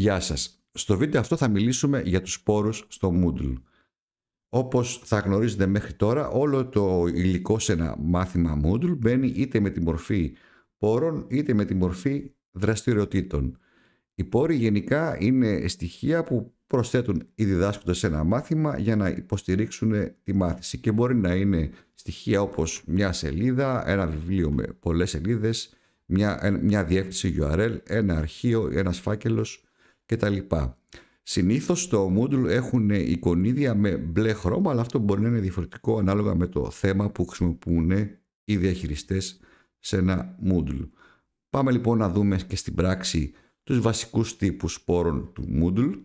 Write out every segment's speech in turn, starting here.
Γεια σας. Στο βίντεο αυτό θα μιλήσουμε για τους σπόρους στο Moodle. Όπως θα γνωρίζετε μέχρι τώρα, όλο το υλικό σε ένα μάθημα Moodle μπαίνει είτε με τη μορφή πόρων είτε με τη μορφή δραστηριοτήτων. Οι πόροι γενικά είναι στοιχεία που προσθέτουν οι διδάσκοντες σε ένα μάθημα για να υποστηρίξουν τη μάθηση και μπορεί να είναι στοιχεία όπως μια σελίδα, ένα βιβλίο με πολλές σελίδες, μια, μια διεύθυνση URL, ένα αρχείο, ένας φάκελος κτλ. Συνήθως στο Moodle έχουν εικονίδια με μπλε χρώμα, αλλά αυτό μπορεί να είναι διαφορετικό ανάλογα με το θέμα που χρησιμοποιούν οι διαχειριστές σε ένα Moodle. Πάμε λοιπόν να δούμε και στην πράξη τους βασικούς τύπους σπόρων του Moodle.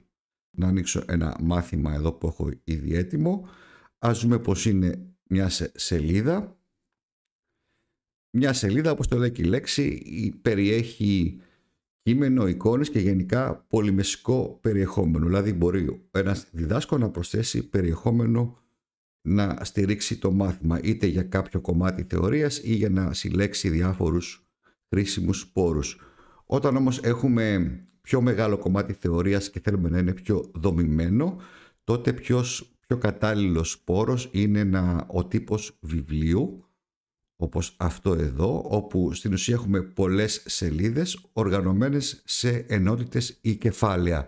Να ανοίξω ένα μάθημα εδώ που έχω ήδη έτοιμο. Ας δούμε πως είναι μια σελίδα. Μια σελίδα, όπως το λέει και η λέξη, περιέχει κείμενο, εικόνες και γενικά πολυμεσικό περιεχόμενο. Δηλαδή μπορεί ένας διδάσκο να προσθέσει περιεχόμενο να στηρίξει το μάθημα είτε για κάποιο κομμάτι θεωρίας ή για να συλλέξει διάφορους χρήσιμους πόρους. Όταν όμως έχουμε πιο μεγάλο κομμάτι θεωρίας και θέλουμε να είναι πιο δομημένο, τότε ποιος, πιο κατάλληλος πόρος είναι να, ο τύπος βιβλίου όπως αυτό εδώ, όπου στην ουσία έχουμε πολλές σελίδες οργανωμένες σε ενότητες ή κεφάλαια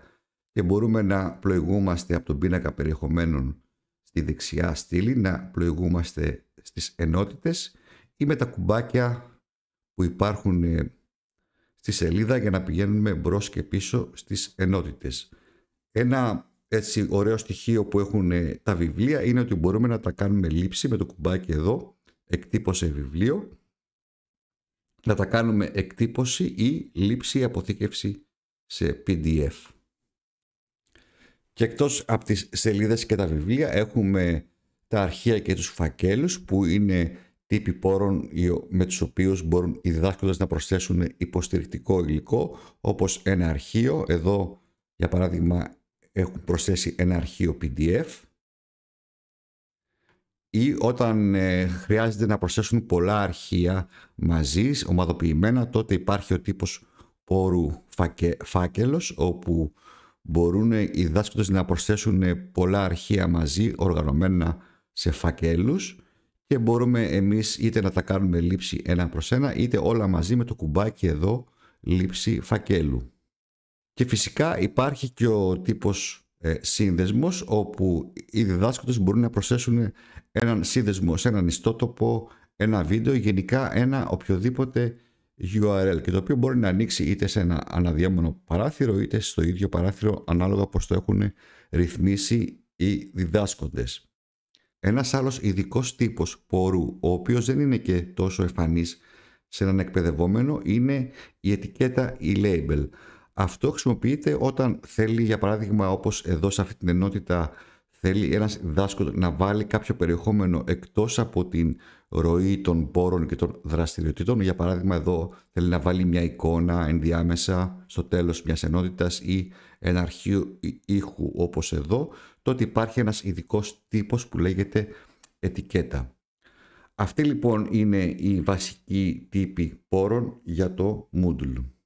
και μπορούμε να πλοηγούμαστε από τον πίνακα περιεχομένων στη δεξιά στήλη, να πλοηγούμαστε στις ενότητες ή με τα κουμπάκια που υπάρχουν ε, στη σελίδα για να πηγαίνουμε μπρος και πίσω στις ενότητες. Ένα έτσι ωραίο στοιχείο που έχουν ε, τα βιβλία είναι ότι μπορούμε να τα κάνουμε λήψη με το κουμπάκι εδώ εκτύπωσε βιβλίο, να τα κάνουμε εκτύπωση ή λήψη αποθήκευση σε PDF. Και εκτός από τις σελίδες και τα βιβλία έχουμε τα αρχεία και τους φακέλους που είναι τύποι πόρων με τους οποίους μπορούν οι διδάσκοντες να προσθέσουν υποστηρικτικό υλικό όπως ένα αρχείο. Εδώ για παράδειγμα έχουν προσθέσει ένα αρχείο PDF ή όταν ε, χρειάζεται να προσθέσουν πολλά αρχεία μαζί, ομαδοποιημένα, τότε υπάρχει ο τύπος πόρου φάκε, φάκελος, όπου μπορούν οι δάσκοντες να προσθέσουν ε, πολλά αρχεία μαζί, οργανωμένα σε φακέλους και μπορούμε εμείς είτε να τα κάνουμε λήψη ένα προς ένα, είτε όλα μαζί με το κουμπάκι εδώ λήψη φακέλου. Και φυσικά υπάρχει και ο τύπος ε, σύνδεσμος όπου οι διδάσκοντες μπορούν να προσθέσουν έναν σύνδεσμο σε έναν ιστότοπο, ένα βίντεο, γενικά ένα οποιοδήποτε URL και το οποίο μπορεί να ανοίξει είτε σε ένα αναδιάμονο παράθυρο είτε στο ίδιο παράθυρο ανάλογα πως το έχουν ρυθμίσει οι διδάσκοντες. Ένας άλλος ειδικός τύπος πόρου, ο οποίος δεν είναι και τόσο εμφανής σε έναν εκπαιδευόμενο, είναι η ετικέτα, η label. Αυτό χρησιμοποιείται όταν θέλει, για παράδειγμα, όπως εδώ σε αυτή την ενότητα, θέλει ένας δάσκαλος να βάλει κάποιο περιεχόμενο εκτός από την ροή των πόρων και των δραστηριοτήτων. Για παράδειγμα, εδώ θέλει να βάλει μια εικόνα ενδιάμεσα στο τέλος μιας ενότητας ή ένα αρχείο ήχου όπως εδώ, τότε υπάρχει ένας ειδικός τύπος που λέγεται ετικέτα. Αυτή λοιπόν είναι η βασική τύπη πόρων για το Moodle.